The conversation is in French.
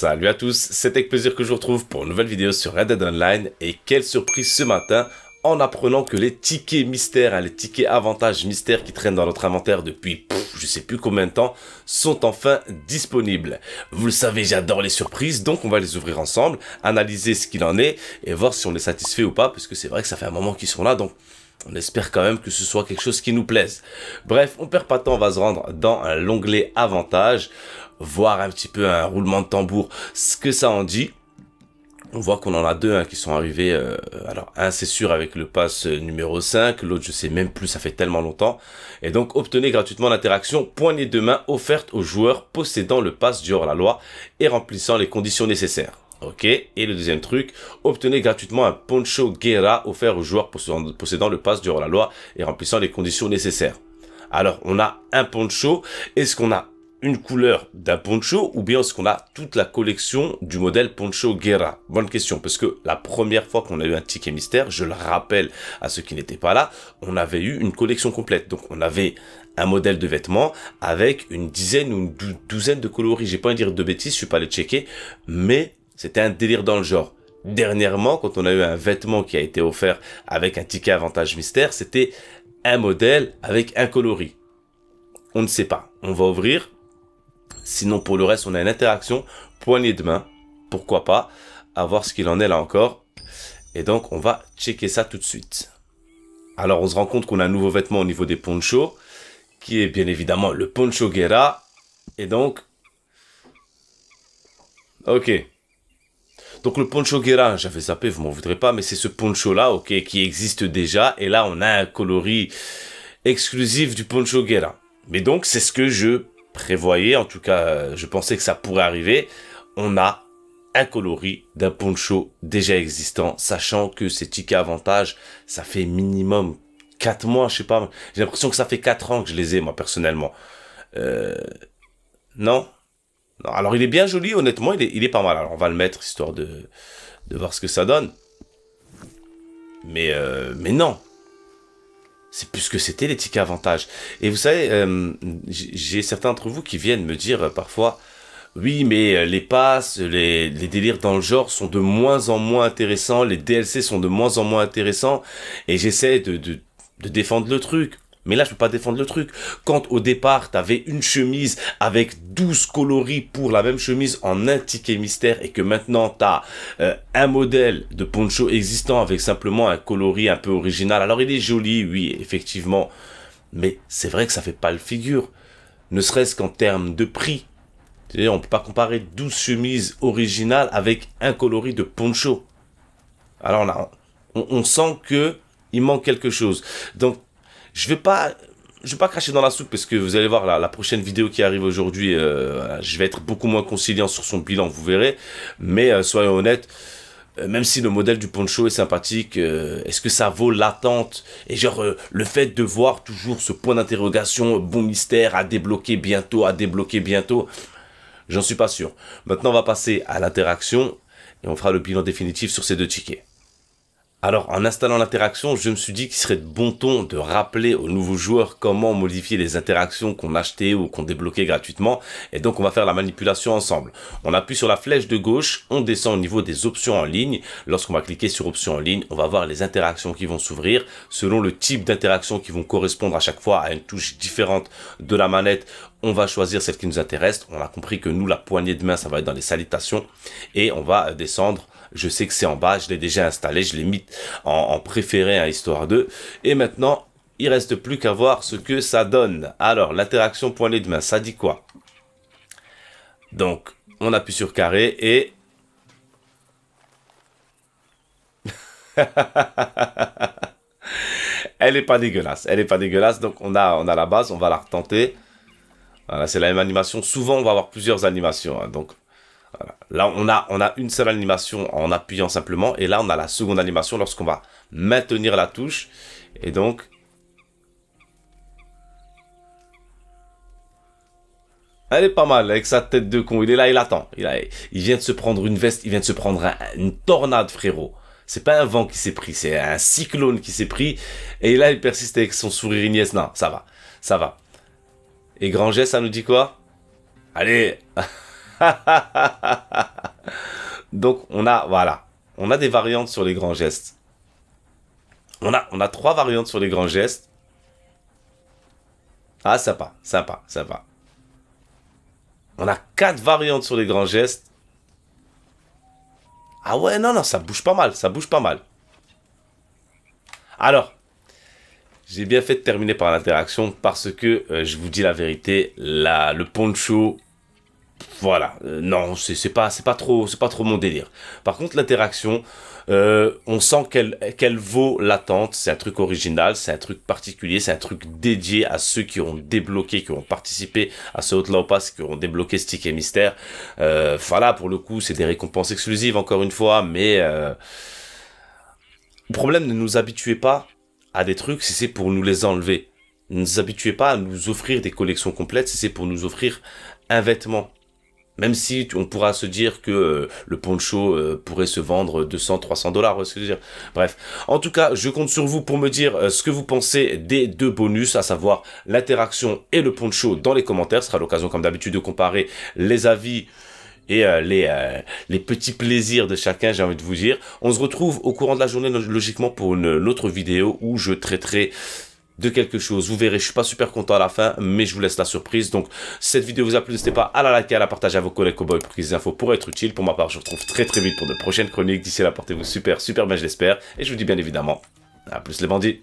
Salut à tous, c'est avec plaisir que je vous retrouve pour une nouvelle vidéo sur Red Dead Online et quelle surprise ce matin en apprenant que les tickets mystères, hein, les tickets avantages mystères qui traînent dans notre inventaire depuis je sais plus combien de temps, sont enfin disponibles. Vous le savez, j'adore les surprises, donc on va les ouvrir ensemble, analyser ce qu'il en est et voir si on est satisfait ou pas, parce que c'est vrai que ça fait un moment qu'ils sont là, donc on espère quand même que ce soit quelque chose qui nous plaise. Bref, on perd pas de temps, on va se rendre dans l'onglet Avantage, voir un petit peu un roulement de tambour, ce que ça en dit. On voit qu'on en a deux hein, qui sont arrivés. Euh, alors un c'est sûr avec le pass numéro 5, l'autre je sais même plus, ça fait tellement longtemps. Et donc obtenez gratuitement l'interaction poignée de main offerte aux joueurs possédant le pass du hors-la-loi et remplissant les conditions nécessaires. Ok, et le deuxième truc, obtenez gratuitement un poncho Guerra offert aux joueurs possédant le pass durant la loi et remplissant les conditions nécessaires. Alors, on a un poncho, est-ce qu'on a une couleur d'un poncho ou bien est-ce qu'on a toute la collection du modèle poncho Guerra Bonne question, parce que la première fois qu'on a eu un ticket mystère, je le rappelle à ceux qui n'étaient pas là, on avait eu une collection complète. Donc on avait un modèle de vêtements avec une dizaine ou une douzaine de coloris. J'ai pas envie de dire de bêtises, je suis pas allé checker, mais c'était un délire dans le genre. Dernièrement, quand on a eu un vêtement qui a été offert avec un ticket avantage mystère, c'était un modèle avec un coloris. On ne sait pas. On va ouvrir. Sinon, pour le reste, on a une interaction poignée de main. Pourquoi pas À voir ce qu'il en est là encore. Et donc, on va checker ça tout de suite. Alors, on se rend compte qu'on a un nouveau vêtement au niveau des ponchos, qui est bien évidemment le poncho guerra. Et donc... Ok, donc le poncho guerra, j'avais zappé, vous m'en voudrez pas, mais c'est ce poncho-là, ok, qui existe déjà. Et là, on a un coloris exclusif du poncho guerra. Mais donc, c'est ce que je prévoyais, en tout cas, euh, je pensais que ça pourrait arriver. On a un coloris d'un poncho déjà existant, sachant que ces tickets avantage, ça fait minimum 4 mois, je sais pas. J'ai l'impression que ça fait 4 ans que je les ai, moi, personnellement. Euh... Non alors il est bien joli, honnêtement, il est, pas mal. Alors on va le mettre histoire de, voir ce que ça donne. Mais, euh, mais non. C'est plus que c'était les tickets avantages. Et vous savez, euh, j'ai certains d'entre vous qui viennent me dire euh, parfois, oui, mais les passes, les, délires dans le genre sont de moins en moins intéressants, les DLC sont de moins en moins intéressants, et j'essaie de, de défendre le truc. Mais là, je ne peux pas défendre le truc. Quand au départ, tu avais une chemise avec 12 coloris pour la même chemise en un ticket mystère et que maintenant tu as euh, un modèle de poncho existant avec simplement un coloris un peu original. Alors il est joli, oui, effectivement. Mais c'est vrai que ça fait pas le figure. Ne serait-ce qu'en termes de prix. On ne peut pas comparer 12 chemises originales avec un coloris de poncho. Alors là, on, on sent que il manque quelque chose. Donc je vais pas je vais pas cracher dans la soupe parce que vous allez voir la, prochaine vidéo qui arrive aujourd'hui, euh, je vais être beaucoup moins conciliant sur son bilan, vous verrez. Mais euh, soyons honnêtes, euh, même si le modèle du poncho est sympathique, est-ce que ça vaut l'attente Et genre le fait de voir toujours ce point d'interrogation, bon mystère à débloquer bientôt, à débloquer bientôt, j'en suis pas sûr. Maintenant on va passer à l'interaction et on fera le bilan définitif sur ces deux tickets. Alors en installant l'interaction, je me suis dit qu'il serait de bon ton de rappeler aux nouveaux joueurs comment modifier les interactions qu'on achetait ou qu'on débloquait gratuitement et donc on va faire la manipulation ensemble. On appuie sur la flèche de gauche, on descend au niveau des options en ligne. Lorsqu'on va cliquer sur options en ligne, on va voir les interactions qui vont s'ouvrir selon le type d'interaction qui vont correspondre à chaque fois à une touche différente de la manette on va choisir celle qui nous intéresse. On a compris que nous, la poignée de main, ça va être dans les salutations. Et on va descendre je sais que c'est en bas, je l'ai déjà installé, je l'ai mis en, préféré à Histoire 2. Et maintenant, il reste plus qu'à voir ce que ça donne. Alors, l'interaction point de main, ça dit quoi Donc, on appuie sur carré et... Elle est pas dégueulasse, elle n'est pas dégueulasse, donc on a, on la base, on va la retenter. Voilà, c'est la même animation. Souvent, on va avoir plusieurs animations, hein. donc Là, on a, on a une seule animation en appuyant simplement, et là, on a la seconde animation lorsqu'on va maintenir la touche. Et donc... Elle est pas mal avec sa tête de con. Il est là, il attend. Il, il vient de se prendre une veste, il vient de se prendre une tornade, frérot. C'est pas un vent qui s'est pris, c'est un cyclone qui s'est pris. Et là, il persiste avec son sourire Ignace. Non, ça va, ça va. Et Granger, ça nous dit quoi Allez Donc on a, voilà, on a des variantes sur les grands gestes. On a, on a trois variantes sur les grands gestes. Ah, sympa, sympa, sympa. On a quatre variantes sur les grands gestes. Ah ouais, non, non, ça bouge pas mal, ça bouge pas mal. Alors, j'ai bien fait de terminer par l'interaction parce que, euh, je vous dis la vérité, le poncho voilà, euh, non, c'est pas, c'est pas trop, c'est pas trop mon délire. Par contre, l'interaction, euh, on sent qu'elle, qu'elle vaut l'attente. C'est un truc original, c'est un truc particulier, c'est un truc dédié à ceux qui ont débloqué, qui ont participé à ce Outlaw Pass, qui ont débloqué Stick et mystère. Euh, voilà, pour le coup, c'est des récompenses exclusives encore une fois, mais euh, le problème, ne nous habituez pas à des trucs si c'est pour nous les enlever. Ne nous habituez pas à nous offrir des collections complètes si c'est pour nous offrir un vêtement même si on pourra se dire que euh, le poncho euh, pourrait se vendre 200, 300 dollars, Bref. En tout cas, je compte sur vous pour me dire euh, ce que vous pensez des deux bonus, à savoir l'interaction et le poncho dans les commentaires. Ce sera l'occasion, comme d'habitude, de comparer les avis et les, les petits plaisirs de chacun, j'ai envie de vous dire. On se retrouve au courant de la journée, logiquement, pour une autre vidéo où je traiterai de quelque chose. Vous verrez, je suis pas super content à la fin, mais je vous laisse la surprise. Donc, cette vidéo vous a plu, n'hésitez pas à la liker, à la partager à vos collègues cowboys pour qu'ils aient infos pourraient être utiles. Pour ma part, je vous retrouve très très vite pour de prochaines chroniques. D'ici là, portez-vous super, super bien, je l'espère. Et je vous dis bien évidemment, à plus les bandits.